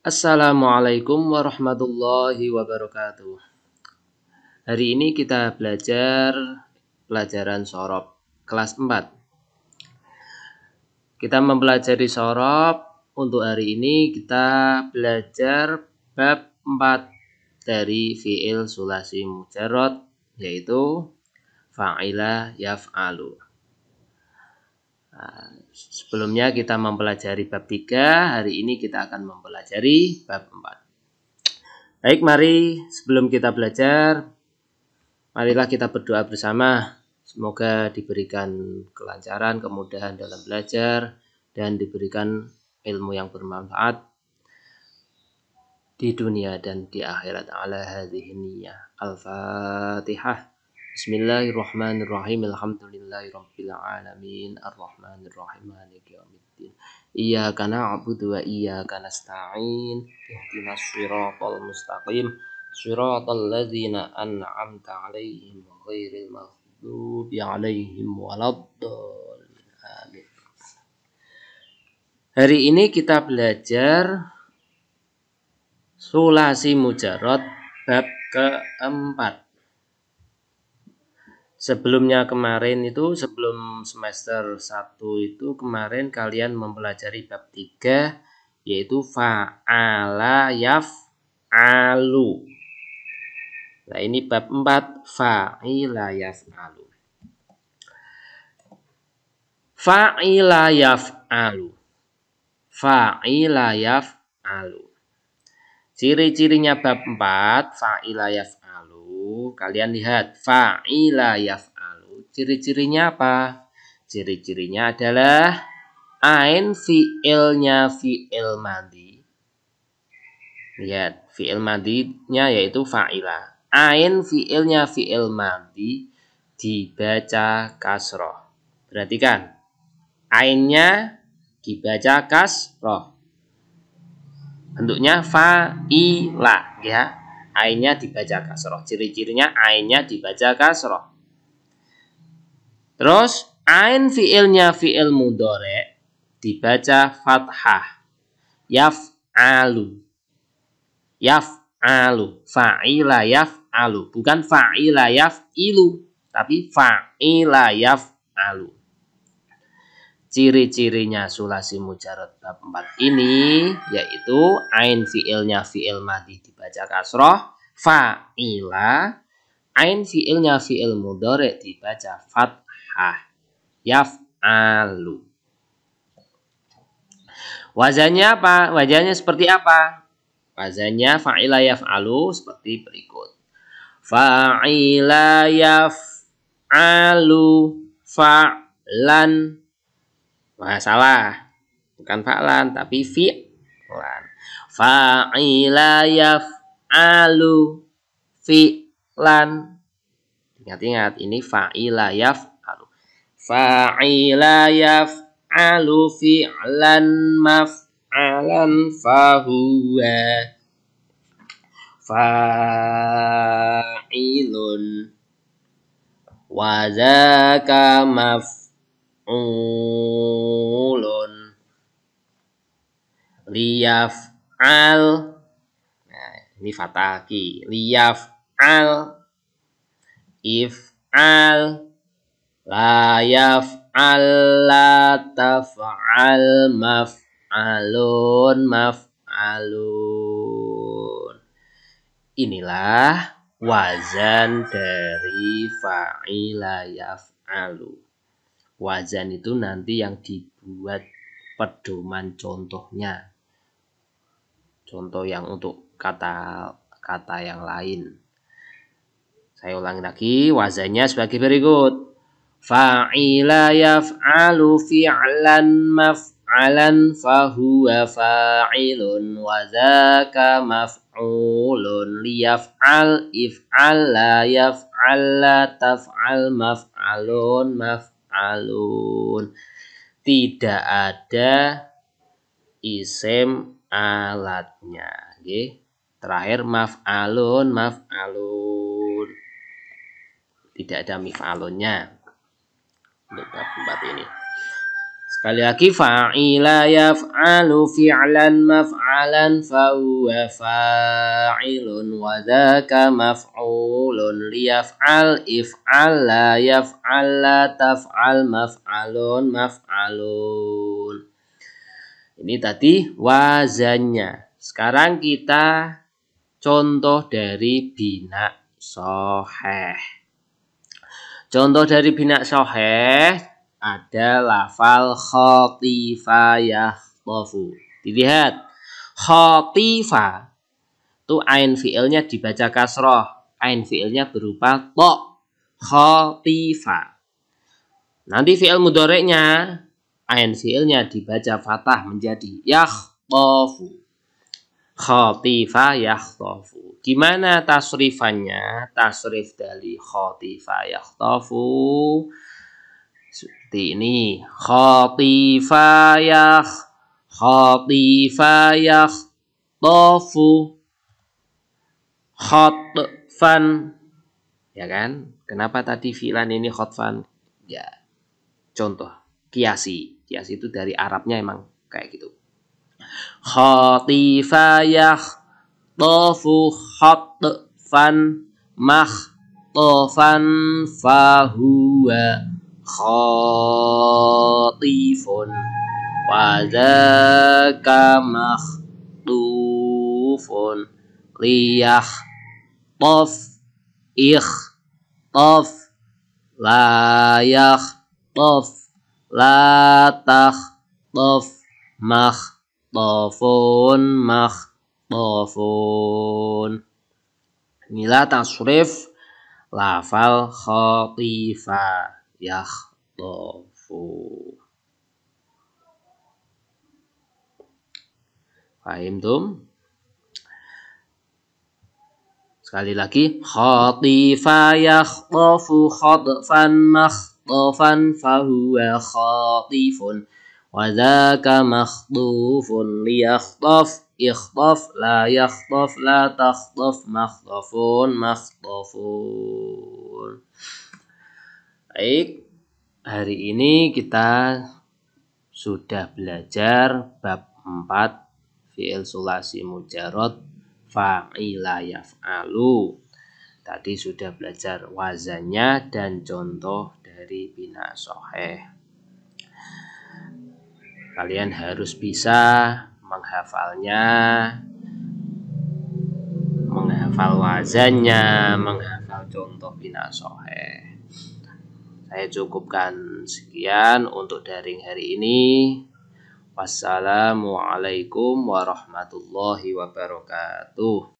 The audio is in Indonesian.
Assalamualaikum warahmatullahi wabarakatuh. Hari ini kita belajar pelajaran sorop kelas 4. Kita mempelajari sorop untuk hari ini kita belajar bab 4 dari fi'il sulasi mujarot yaitu fa'ila yaf'alu. Sebelumnya kita mempelajari bab 3, hari ini kita akan mempelajari bab 4. Baik, mari sebelum kita belajar, marilah kita berdoa bersama. Semoga diberikan kelancaran, kemudahan dalam belajar, dan diberikan ilmu yang bermanfaat di dunia dan di akhirat ala hadhihi Al-Fatihah. Bismillahirrahmanirrahim. Alhamdulillahirrabbilalamin. Ar-Rahmanirrahim. Maliki yaumiddin. Iyyaka na'budu wa iyyaka nasta'in. Ihdinas siratal mustaqim. Siratal ladzina an'amta 'alaihim ghairil maghdubi 'alaihim waladdallin. Amin. Hari ini kita belajar sulasi mujarad bab keempat sebelumnya kemarin itu sebelum semester 1 itu kemarin kalian mempelajari bab 3 yaitu fa'ala alu. Nah, ini bab 4 fa'ila yaf'alu. Fa'ila yaf'alu. Fa'ila alu. Ciri-cirinya bab 4 fa'ila yaf'alu. Kalian lihat fa'ila yaf'alu. Ciri-cirinya apa? Ciri-cirinya adalah ain fi'ilnya fi'il madi. Lihat, fi'il madinya yaitu fa'ila. Ain fi'ilnya fi'il madi dibaca kasroh. Perhatikan. Ainnya dibaca kasroh bentuknya fa la ya ainnya dibaca kasroh ciri-cirinya ainnya dibaca kasroh terus ain fiilnya fiil mudore dibaca fathah yaf yaf alu yaf'alu yaf'alu yaf alu bukan yaf ilu tapi yaf alu Ciri-cirinya sulasi mujarot bab 4 ini yaitu ain fiilnya fiil madi dibaca kasroh, fa'ila, ain fiilnya fiil mudore dibaca fathah, alu wajahnya apa? wajahnya seperti apa? wajahnya ila yaf alu seperti berikut. Fa'ila yaf'alu fa'lan Wah, salah. Bukan fa'lan, tapi fi'lan. Fa'ila yaf'alu fi'lan. Ingat-ingat, ini fa'ila yaf'alu. Fa'ila yaf'alu fi'lan maf'alan fahuwa. Fa'ilun. Wazaka maf'alan maf'ulun liyaf al nah, ini fataki, liaf liyaf al if al layaf al la taf'al maf'alun maf'alun inilah wazan dari fa'ila yaf'alu wazan itu nanti yang dibuat pedoman contohnya contoh yang untuk kata kata yang lain saya ulangi lagi wazannya sebagai berikut fa'ila yaf'alu fi'lan maf'alan fahuwa fa'ilun wazaka maf'ulun liyaf'al if'al la yaf'al la taf'al maf'alun maf Alun tidak ada isim alatnya oke terakhir maaf alun maaf alun tidak ada mif alunnya untuk bab ini Sekali lagi fa'ila yaf'alu fi'lan maf'alan fa'uwa fa'ilun wa dzaka maf'ulun liyaf'al if'al la yaf'al la taf'al maf'alun maf'alun. Ini tadi wazannya. Sekarang kita contoh dari bina soheh. Contoh dari bina soheh ada lafal khotifa yahtofu. Dilihat. Khotifa. Itu ain fi'ilnya dibaca kasroh. Ain fi'ilnya berupa to. Khotifa. Nanti fi'il mudoreknya. Ain fi'ilnya dibaca fatah menjadi yahtofu. Khotifa yahtofu. Gimana tasrifannya? Tasrif dari khotifa yahtofu. Khotifa seperti ini khatifayah khatifayah tofu khotfan ya kan kenapa tadi filan ini khotfan ya contoh kiasi kiasi itu dari Arabnya emang kayak gitu khatifayah tofu khotfan mah tofan fahuwa khatifun wa dzaka makhtufun liyah taf ikh taf layah taf latah taf mah tafun mah tafun inilah tasrif lafal khotifa يخطفوا فهمتم Sekali lagi khatifa yakhtafu khatfan makhṭafan fahuwa khatifun wa dzaka makhdufun liyakhtaf ikhtaf la yakhtaf la takhtaf makhtafun makhtafun Baik, hari ini kita sudah belajar bab 4 fi'il sulasi mujarot fa'ila yaf'alu. Tadi sudah belajar wazannya dan contoh dari bina soheh. Kalian harus bisa menghafalnya, menghafal wazannya, menghafal contoh bina soheh saya cukupkan sekian untuk daring hari ini. Wassalamualaikum warahmatullahi wabarakatuh.